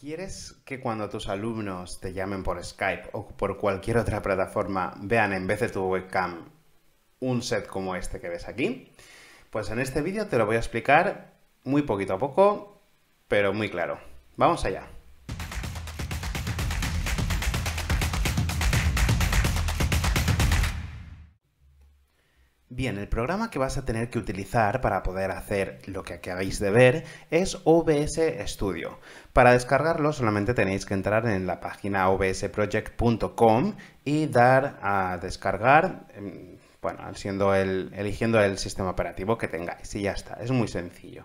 ¿Quieres que cuando tus alumnos te llamen por Skype o por cualquier otra plataforma vean en vez de tu webcam un set como este que ves aquí? Pues en este vídeo te lo voy a explicar muy poquito a poco, pero muy claro. Vamos allá. Bien, el programa que vas a tener que utilizar para poder hacer lo que acabáis de ver es OBS Studio. Para descargarlo solamente tenéis que entrar en la página obsproject.com y dar a descargar, em, bueno, eligiendo el sistema operativo que tengáis y ya está, es muy sencillo.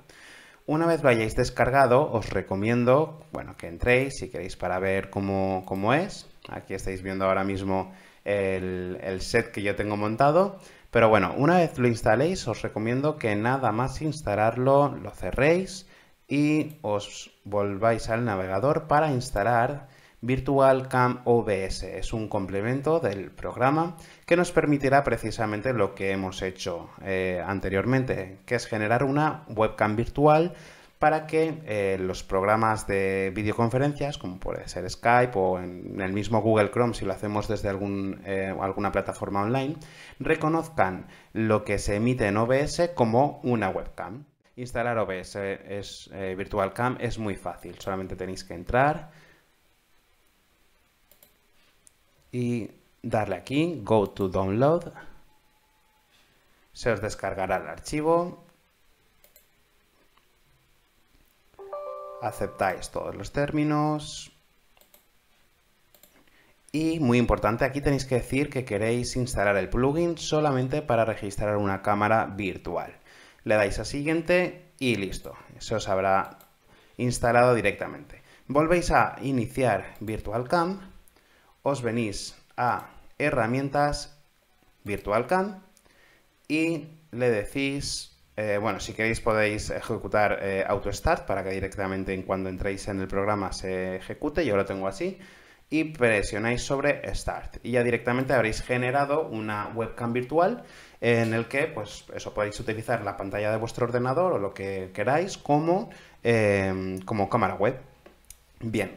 Una vez lo hayáis descargado, os recomiendo, bueno, que entréis si queréis para ver cómo, es. Aquí estáis viendo ahora mismo el set que yo tengo montado. Pero bueno, una vez lo instaléis, os recomiendo que nada más instalarlo, lo cerréis y os volváis al navegador para instalar VirtualCam OBS. Es un complemento del programa que nos permitirá precisamente lo que hemos hecho eh, anteriormente, que es generar una webcam virtual para que eh, los programas de videoconferencias, como puede ser Skype o en el mismo Google Chrome, si lo hacemos desde eh, alguna plataforma online, reconozcan lo que se emite en OBS como una webcam. Instalar OBS es, eh, Virtual Cam es muy fácil, solamente tenéis que entrar y darle aquí, Go to Download, se os descargará el archivo aceptáis todos los términos. Y muy importante, aquí tenéis que decir que queréis instalar el plugin solamente para registrar una cámara virtual. Le dais a siguiente y listo. Se os habrá instalado directamente. Volvéis a iniciar VirtualCam, os venís a herramientas VirtualCam y le decís eh, bueno, si queréis podéis ejecutar eh, Auto Start para que directamente en cuando entréis en el programa se ejecute, yo lo tengo así, y presionáis sobre Start. Y ya directamente habréis generado una webcam virtual en el que pues eso podéis utilizar la pantalla de vuestro ordenador o lo que queráis como, em, como cámara web. Bien,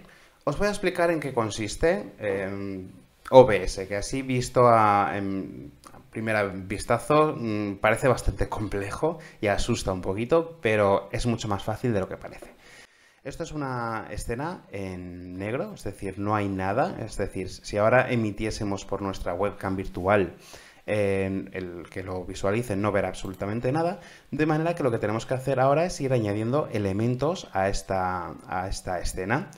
os voy a explicar en qué consiste em, OBS, que así visto a, em, primera vistazo mm, parece bastante complejo y asusta un poquito, pero es mucho más fácil de lo que parece. Esto es una escena en negro, es decir, no hay nada. Es decir, si ahora emitiésemos por nuestra webcam virtual, el que lo visualice no verá absolutamente nada. De manera que lo que tenemos que hacer ahora es ir añadiendo elementos a esta, a esta escena.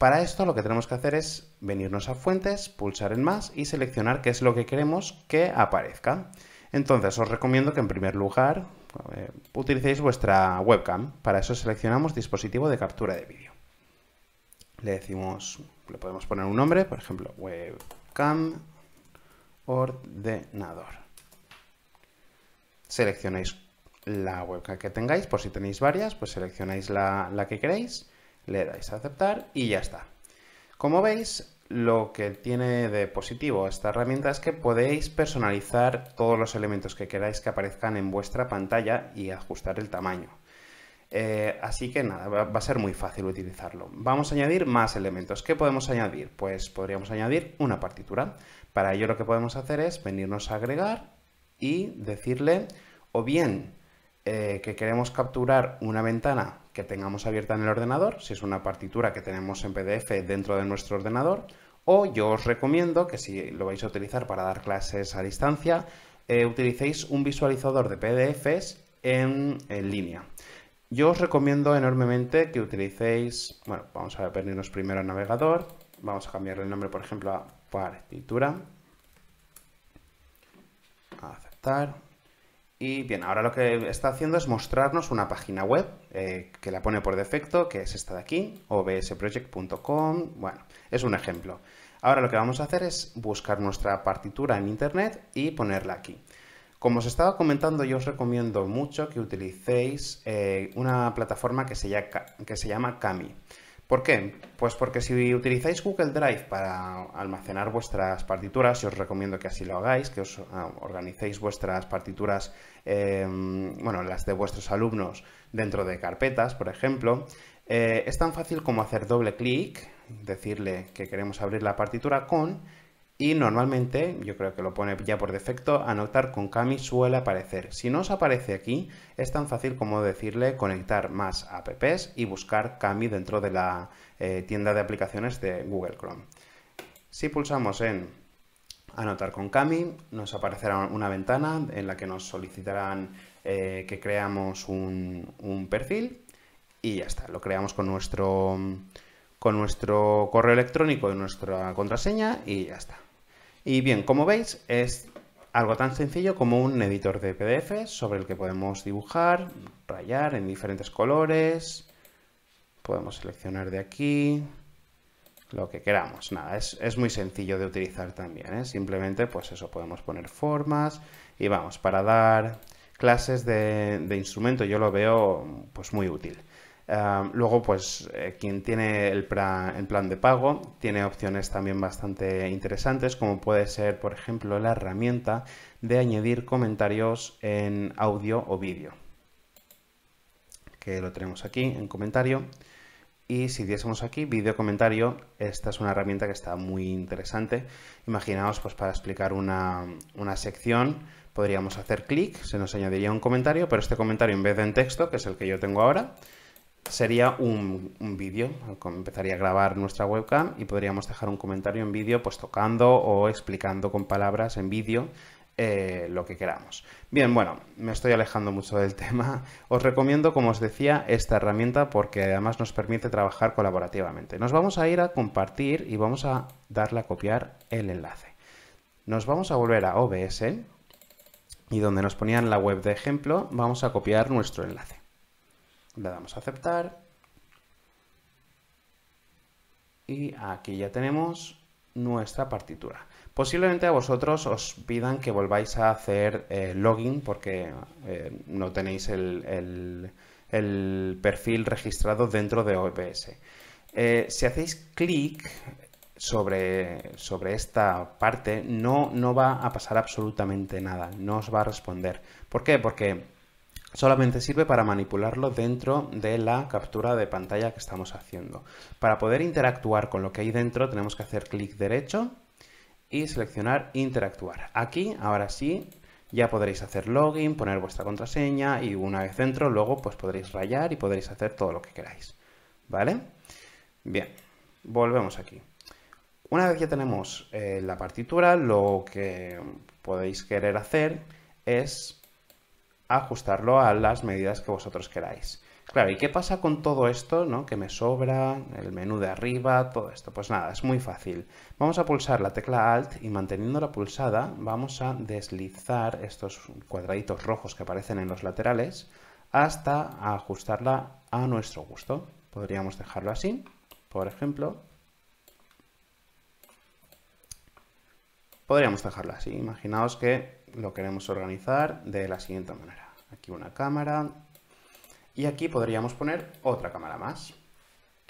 Para esto lo que tenemos que hacer es venirnos a fuentes, pulsar en más y seleccionar qué es lo que queremos que aparezca. Entonces os recomiendo que en primer lugar eh, utilicéis vuestra webcam. Para eso seleccionamos dispositivo de captura de vídeo. Le decimos, le podemos poner un nombre, por ejemplo, webcam ordenador. Seleccionáis la webcam que tengáis, por si tenéis varias, pues seleccionáis la, la que queréis le dais a aceptar y ya está. Como veis, lo que tiene de positivo esta herramienta es que podéis personalizar todos los elementos que queráis que aparezcan en vuestra pantalla y ajustar el tamaño. Eh, así que nada, va a ser muy fácil utilizarlo. Vamos a añadir más elementos. ¿Qué podemos añadir? Pues podríamos añadir una partitura. Para ello lo que podemos hacer es venirnos a agregar y decirle o bien eh, que queremos capturar una ventana tengamos abierta en el ordenador, si es una partitura que tenemos en PDF dentro de nuestro ordenador, o yo os recomiendo que si lo vais a utilizar para dar clases a distancia, eh, utilicéis un visualizador de PDFs en, línea. Yo os recomiendo enormemente que utilicéis, bueno, vamos a venirnos primero el navegador, vamos a cambiar el nombre, por ejemplo, a partitura, aceptar, y bien, ahora lo que está haciendo es mostrarnos una página web eh, que la pone por defecto, que es esta de aquí, obsproject.com. Bueno, es un ejemplo. Ahora lo que vamos a hacer es buscar nuestra partitura en internet y ponerla aquí. Como os estaba comentando, yo os recomiendo mucho que utilicéis eh, una plataforma que se, llama, que se llama Kami. ¿Por qué? Pues porque si utilizáis Google Drive para almacenar vuestras partituras, y os recomiendo que así lo hagáis, que os ah, organicéis vuestras partituras, em, bueno, las de vuestros alumnos dentro de carpetas, por ejemplo, eh, es tan fácil como hacer doble clic, decirle que queremos abrir la partitura con y normalmente, yo creo que lo pone ya por defecto, anotar con Kami suele aparecer. Si no os aparece aquí, es tan fácil como decirle conectar más apps y buscar Kami dentro de la eh, tienda de aplicaciones de Google Chrome. Si pulsamos en anotar con Kami, nos aparecerá una ventana en la que nos solicitarán eh, que creamos un, perfil y ya está, lo creamos con nuestro con nuestro correo electrónico y nuestra contraseña y ya está. Y bien, como veis, es algo tan sencillo como un editor de PDF sobre el que podemos dibujar, rayar en diferentes colores, podemos seleccionar de aquí lo que queramos. Nada, es, muy sencillo de utilizar también. ¿eh? Simplemente, pues eso, podemos poner formas y vamos, para dar clases de, de instrumento yo lo veo pues muy útil luego, pues eh, quien tiene el plan, de pago tiene opciones también bastante interesantes, como puede ser, por ejemplo, la herramienta de añadir comentarios en audio o vídeo, que lo tenemos aquí en comentario. Y si diésemos aquí vídeo comentario, esta es una herramienta que está muy interesante. Imaginaos, pues para explicar una, una sección, podríamos hacer clic, se nos añadiría un comentario, pero este comentario en vez de en texto, que es el que yo tengo ahora, sería un, vídeo. Empezaría a grabar nuestra webcam y podríamos dejar un comentario en vídeo, pues tocando o explicando con palabras en vídeo eh, lo que queramos. Bien, bueno, me estoy alejando mucho del tema. Os recomiendo, como os decía, esta herramienta porque además nos permite trabajar colaborativamente. Nos vamos a ir a compartir y vamos a darle a copiar el enlace. Nos vamos a volver a OBS y donde nos ponían la web de ejemplo, vamos a copiar nuestro enlace le damos a aceptar. Y aquí ya tenemos nuestra partitura. Posiblemente a vosotros os pidan que volváis a hacer eh, login porque eh, no tenéis el, perfil registrado dentro de OBS. Eh, si hacéis clic sobre, sobre, esta parte, no, no va a pasar absolutamente nada, no os va a responder. ¿Por qué? Porque solamente sirve para manipularlo dentro de la captura de pantalla que estamos haciendo. Para poder interactuar con lo que hay dentro tenemos que hacer clic derecho y seleccionar interactuar. Aquí, ahora sí, ya podréis hacer login, poner vuestra contraseña y una vez dentro luego pues podréis rayar y podréis hacer todo lo que queráis. ¿Vale? Bien, volvemos aquí. Una vez ya tenemos eh, la partitura, lo que podéis querer hacer es ajustarlo a las medidas que vosotros queráis. Claro, ¿y qué pasa con todo esto ¿no? que me sobra, el menú de arriba, todo esto? Pues nada, es muy fácil. Vamos a pulsar la tecla Alt y manteniéndola pulsada vamos a deslizar estos cuadraditos rojos que aparecen en los laterales hasta ajustarla a nuestro gusto. Podríamos dejarlo así, por ejemplo. Podríamos dejarlo así. Imaginaos que lo queremos organizar de la siguiente manera. Aquí una cámara y aquí podríamos poner otra cámara más.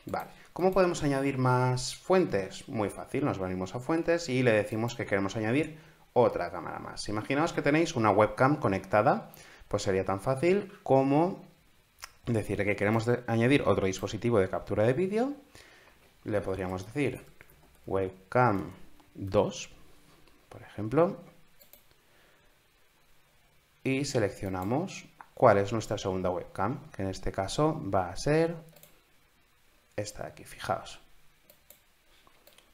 Vale, ¿cómo podemos añadir más fuentes? Muy fácil, nos venimos a fuentes y le decimos que queremos añadir otra cámara más. Imaginaos que tenéis una webcam conectada, pues sería tan fácil como decirle que queremos añadir otro dispositivo de captura de vídeo. Le podríamos decir webcam 2, por ejemplo, y seleccionamos cuál es nuestra segunda webcam, que en este caso va a ser esta de aquí, fijaos.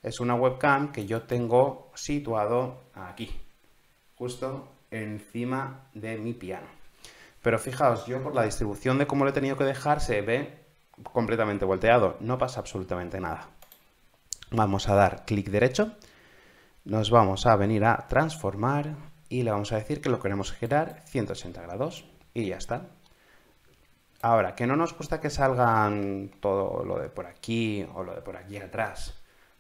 Es una webcam que yo tengo situado aquí, justo encima de mi piano. Pero fijaos, yo por la distribución de cómo lo he tenido que dejar se ve completamente volteado, no pasa absolutamente nada. Vamos a dar clic derecho, nos vamos a venir a transformar y le vamos a decir que lo queremos girar 180 grados y ya está. Ahora, que no nos cuesta que salgan todo lo de por aquí o lo de por aquí atrás.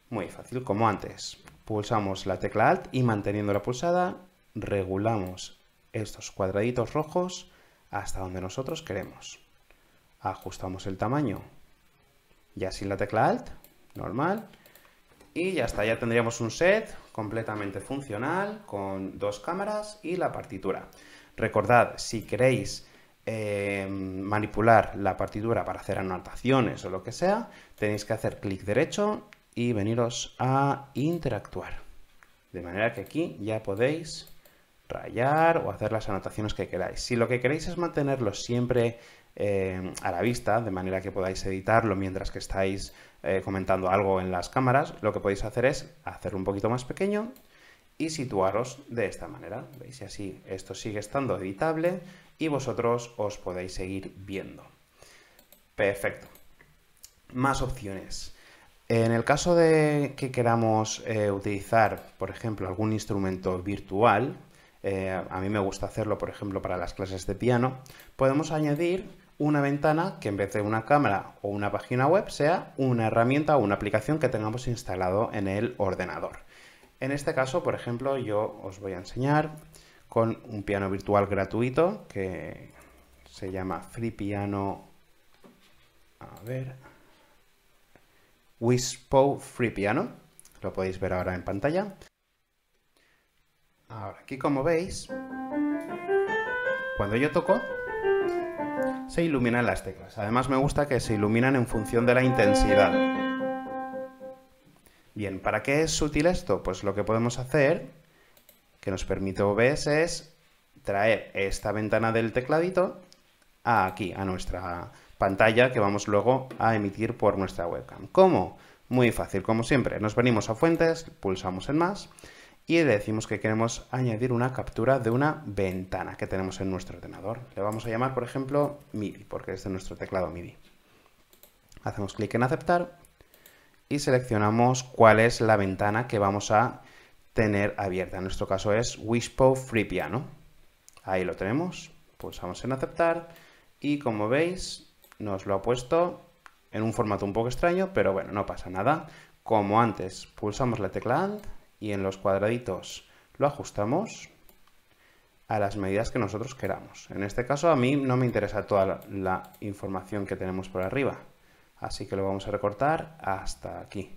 Muy fácil, como antes. Pulsamos la tecla Alt y manteniendo la pulsada regulamos estos cuadraditos rojos hasta donde nosotros queremos. Ajustamos el tamaño ya sin la tecla Alt, normal. Y ya está, ya tendríamos un set, completamente funcional, con dos cámaras y la partitura. Recordad, si queréis eh, manipular la partitura para hacer anotaciones o lo que sea, tenéis que hacer clic derecho y veniros a interactuar. De manera que aquí ya podéis rayar o hacer las anotaciones que queráis. Si lo que queréis es mantenerlo siempre eh, a la vista, de manera que podáis editarlo mientras que estáis eh, comentando algo en las cámaras, lo que podéis hacer es hacerlo un poquito más pequeño y situaros de esta manera. ¿Veis? así esto sigue estando editable y vosotros os podéis seguir viendo. Perfecto. Más opciones. En el caso de que queramos eh, utilizar, por ejemplo, algún instrumento virtual, a mí me gusta hacerlo, por ejemplo, para las clases de piano, podemos añadir una ventana que en vez de una cámara o una página web sea una herramienta o una aplicación que tengamos instalado en el ordenador. En este caso, por ejemplo, yo os voy a enseñar con un piano virtual gratuito que se llama Free Piano. A ver. Wispo Free Piano. Lo podéis ver ahora en pantalla. Ahora, aquí como veis, cuando yo toco, se iluminan las teclas. Además me gusta que se iluminan en función de la intensidad. Bien, ¿para qué es útil esto? Pues lo que podemos hacer, que nos permite OBS, es traer esta ventana del tecladito aquí, a nuestra pantalla que vamos luego a emitir por nuestra webcam. ¿Cómo? Muy fácil, como siempre. Nos venimos a fuentes, pulsamos en más y le decimos que queremos añadir una captura de una ventana que tenemos en nuestro ordenador. Le vamos a llamar, por ejemplo, MIDI, porque es de nuestro teclado MIDI. Hacemos clic en aceptar y seleccionamos cuál es la ventana que vamos a tener abierta. En nuestro caso es Wispo Free Piano. Ahí lo tenemos. Pulsamos en aceptar y como veis nos lo ha puesto en un formato un poco extraño, pero bueno, no pasa nada. Como antes, pulsamos la tecla AND y en los cuadraditos lo ajustamos a las medidas que nosotros queramos. En este caso a mí no me interesa toda la información que tenemos por arriba, así que lo vamos a recortar hasta aquí.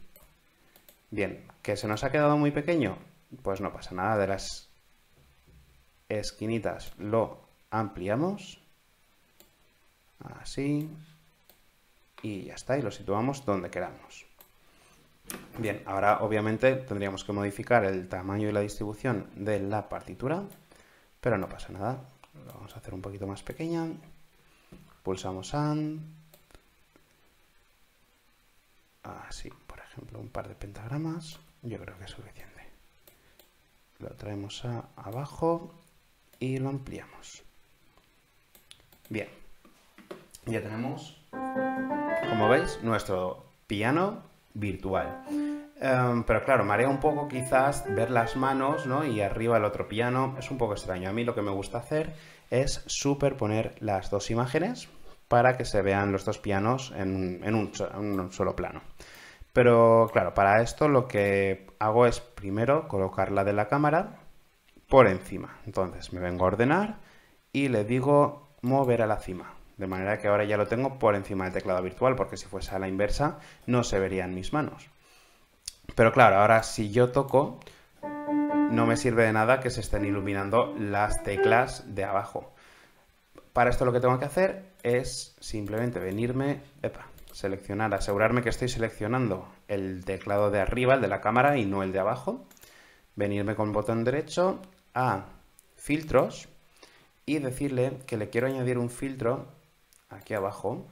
Bien, ¿que se nos ha quedado muy pequeño? Pues no pasa nada, de las esquinitas lo ampliamos, así, y ya está, y lo situamos donde queramos. Bien, ahora obviamente tendríamos que modificar el tamaño y la distribución de la partitura, pero no pasa nada. Lo vamos a hacer un poquito más pequeña. Pulsamos AND. Así, por ejemplo, un par de pentagramas. Yo creo que es suficiente. Lo traemos abajo y lo ampliamos. Bien, ya tenemos, como veis, nuestro piano virtual. Em, pero claro, marea un poco quizás ver las manos, Y arriba el otro piano. Es un poco extraño. A mí lo que me gusta hacer es superponer las dos imágenes para que se vean los dos pianos en, un, un solo plano. Pero claro, para esto lo que hago es primero colocar la de la cámara por encima. Entonces me vengo a ordenar y le digo mover a la cima. De manera que ahora ya lo tengo por encima del teclado virtual, porque si fuese a la inversa no se verían mis manos. Pero claro, ahora si yo toco, no me sirve de nada que se estén iluminando las teclas de abajo. Para esto lo que tengo que hacer es simplemente venirme, epa, seleccionar, asegurarme que estoy seleccionando el teclado de arriba, el de la cámara, y no el de abajo. Venirme con botón derecho a filtros y decirle que le quiero añadir un filtro aquí abajo,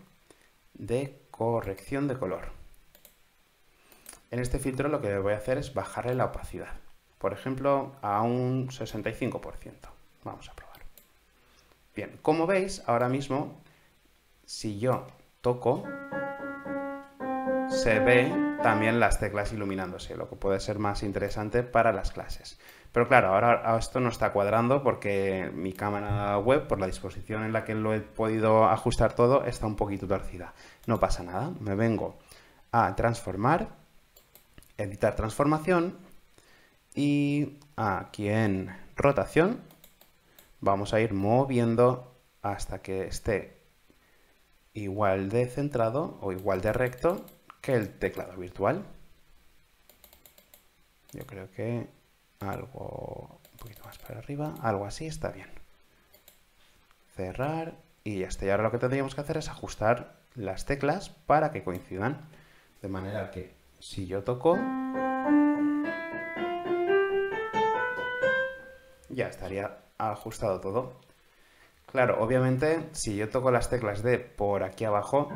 de corrección de color. En este filtro lo que voy a hacer es bajarle la opacidad. Por ejemplo, a un 65%. Vamos a probar. Bien, como veis, ahora mismo, si yo toco, se ve también las teclas iluminándose, lo que puede ser más interesante para las clases. Pero claro, ahora esto no está cuadrando porque mi cámara web, por la disposición en la que lo he podido ajustar todo, está un poquito torcida. No pasa nada, me vengo a transformar, editar transformación y aquí en rotación vamos a ir moviendo hasta que esté igual de centrado o igual de recto que el teclado virtual. Yo creo que algo un poquito más para arriba, algo así está bien. Cerrar y ya está. Y ahora lo que tendríamos que hacer es ajustar las teclas para que coincidan. De manera que si yo toco... Ya estaría ajustado todo. Claro, obviamente si yo toco las teclas de por aquí abajo,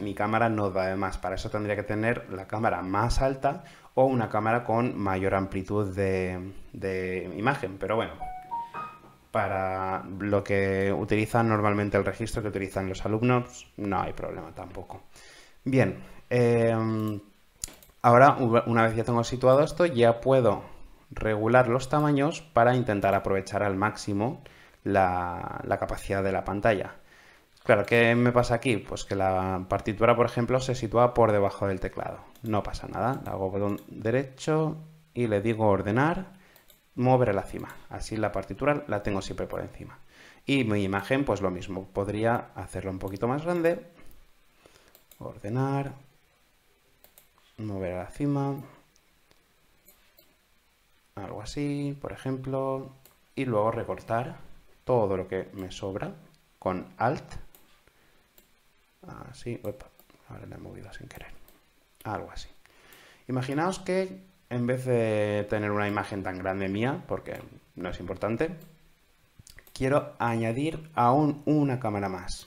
mi cámara no da de más. Para eso tendría que tener la cámara más alta o una cámara con mayor amplitud de, imagen. Pero bueno, para lo que utilizan normalmente el registro que utilizan los alumnos, no hay problema tampoco. Bien, em, ahora una vez ya tengo situado esto, ya puedo regular los tamaños para intentar aprovechar al máximo la capacidad de la pantalla. Claro, ¿qué me pasa aquí? Pues que la partitura, por ejemplo, se sitúa por debajo del teclado. No pasa nada. Hago botón derecho y le digo ordenar, mover a la cima. Así la partitura la tengo siempre por encima. Y mi imagen, pues lo mismo. Podría hacerlo un poquito más grande. Ordenar, mover a la cima. Algo así, por ejemplo. Y luego recortar todo lo que me sobra con Alt Así, ah, ahora la he movido sin querer. Algo así. Imaginaos que en vez de tener una imagen tan grande mía, porque no es importante, quiero añadir aún una cámara más.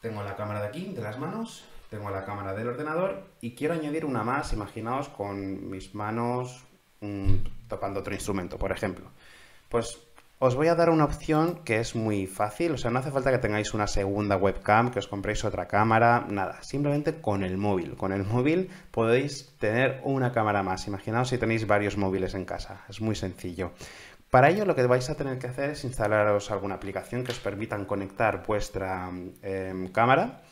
Tengo la cámara de aquí, de las manos, tengo la cámara del ordenador y quiero añadir una más, imaginaos, con mis manos mm, tapando otro instrumento, por ejemplo. Pues os voy a dar una opción que es muy fácil, o sea, no hace falta que tengáis una segunda webcam, que os compréis otra cámara, nada, simplemente con el móvil. Con el móvil podéis tener una cámara más. Imaginaos si tenéis varios móviles en casa, es muy sencillo. Para ello lo que vais a tener que hacer es instalaros alguna aplicación que os permita conectar vuestra em, cámara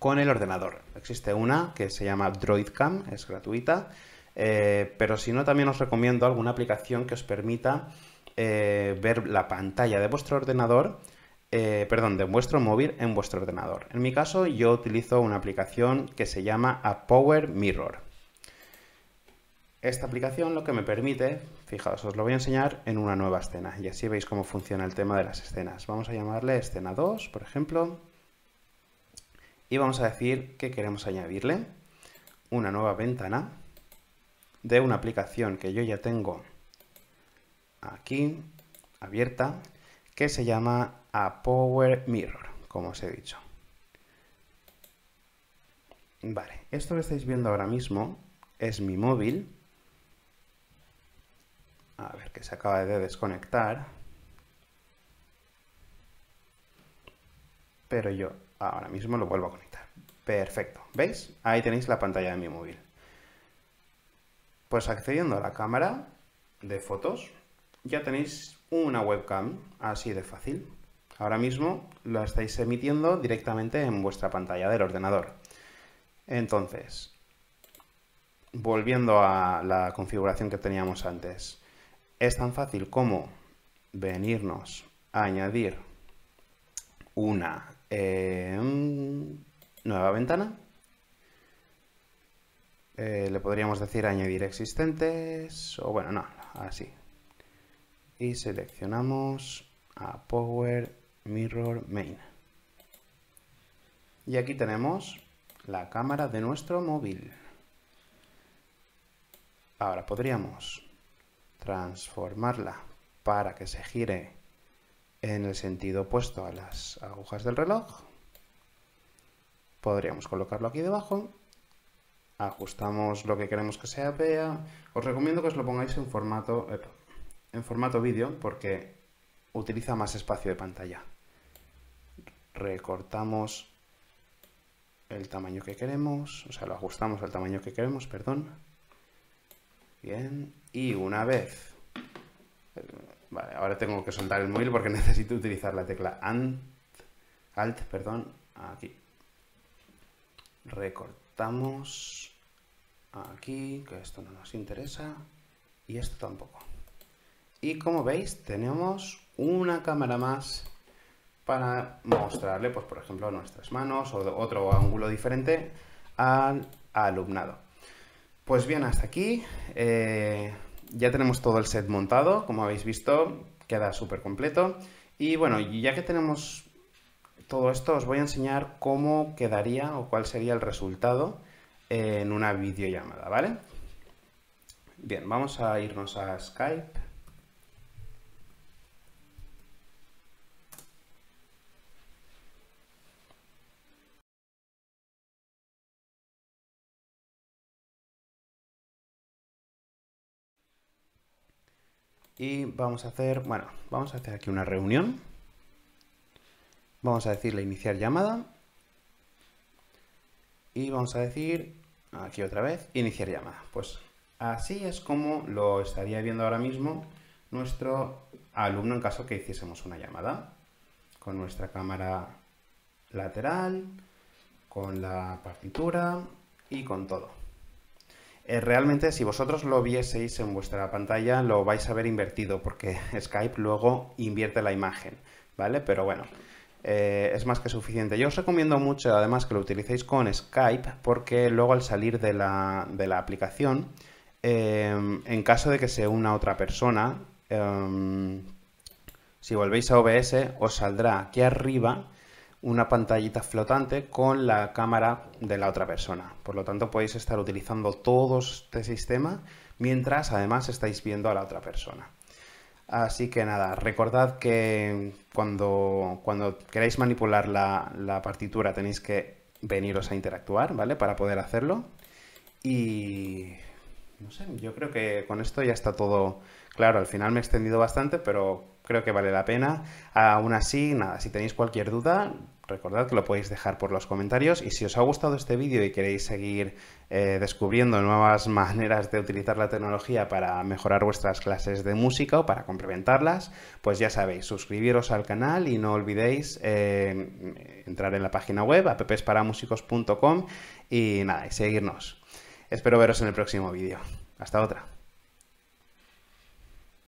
con el ordenador. Existe una que se llama DroidCam, es gratuita, eh, pero si no también os recomiendo alguna aplicación que os permita eh, ver la pantalla de vuestro ordenador, eh, perdón, de vuestro móvil en vuestro ordenador. En mi caso, yo utilizo una aplicación que se llama A Power Mirror. Esta aplicación lo que me permite, fijaos, os lo voy a enseñar en una nueva escena y así veis cómo funciona el tema de las escenas. Vamos a llamarle escena 2, por ejemplo, y vamos a decir que queremos añadirle una nueva ventana de una aplicación que yo ya tengo aquí, abierta, que se llama a Power Mirror, como os he dicho. Vale, esto que estáis viendo ahora mismo es mi móvil. A ver, que se acaba de desconectar. Pero yo ahora mismo lo vuelvo a conectar. Perfecto, ¿veis? Ahí tenéis la pantalla de mi móvil. Pues accediendo a la cámara de fotos, ya tenéis una webcam, así de fácil. Ahora mismo la estáis emitiendo directamente en vuestra pantalla del ordenador. Entonces, volviendo a la configuración que teníamos antes, es tan fácil como venirnos a añadir una em, nueva ventana. Eh, le podríamos decir añadir existentes, o bueno, no, así, y seleccionamos a Power Mirror Main. Y aquí tenemos la cámara de nuestro móvil. Ahora podríamos transformarla para que se gire en el sentido opuesto a las agujas del reloj. Podríamos colocarlo aquí debajo. Ajustamos lo que queremos que sea vea. Os recomiendo que os lo pongáis en formato en formato vídeo porque utiliza más espacio de pantalla. Recortamos el tamaño que queremos, o sea, lo ajustamos al tamaño que queremos, perdón. Bien, y una vez... Vale, ahora tengo que soltar el móvil porque necesito utilizar la tecla Alt, Alt perdón, aquí. Recortamos aquí, que esto no nos interesa, y esto tampoco. Y como veis, tenemos una cámara más para mostrarle, pues por ejemplo, nuestras manos o otro ángulo diferente al alumnado. Pues bien, hasta aquí. Eh, ya tenemos todo el set montado, como habéis visto, queda súper completo. Y bueno, ya que tenemos todo esto, os voy a enseñar cómo quedaría o cuál sería el resultado en una videollamada, ¿vale? Bien, vamos a irnos a Skype. Y vamos a hacer, bueno, vamos a hacer aquí una reunión. Vamos a decirle iniciar llamada. Y vamos a decir, aquí otra vez, iniciar llamada. Pues así es como lo estaría viendo ahora mismo nuestro alumno en caso que hiciésemos una llamada. Con nuestra cámara lateral, con la partitura y con todo. Eh, realmente, si vosotros lo vieseis en vuestra pantalla, lo vais a ver invertido, porque Skype luego invierte la imagen, ¿vale? Pero bueno, eh, es más que suficiente. Yo os recomiendo mucho, además, que lo utilicéis con Skype, porque luego al salir de la, aplicación, eh, en caso de que se una otra persona, si volvéis a OBS, os saldrá aquí arriba una pantallita flotante con la cámara de la otra persona. Por lo tanto, podéis estar utilizando todo este sistema mientras además estáis viendo a la otra persona. Así que nada, recordad que cuando, cuando queráis manipular la, la, partitura tenéis que veniros a interactuar, ¿vale? Para poder hacerlo. Y... no sé, yo creo que con esto ya está todo Claro, al final me he extendido bastante, pero creo que vale la pena. Aún así, nada, si tenéis cualquier duda, recordad que lo podéis dejar por los comentarios y si os ha gustado este vídeo y queréis seguir eh, descubriendo nuevas maneras de utilizar la tecnología para mejorar vuestras clases de música o para complementarlas, pues ya sabéis, suscribiros al canal y no olvidéis eh, entrar en la página web appsparamusicos.com y nada, y seguirnos. Espero veros en el próximo vídeo. Hasta otra.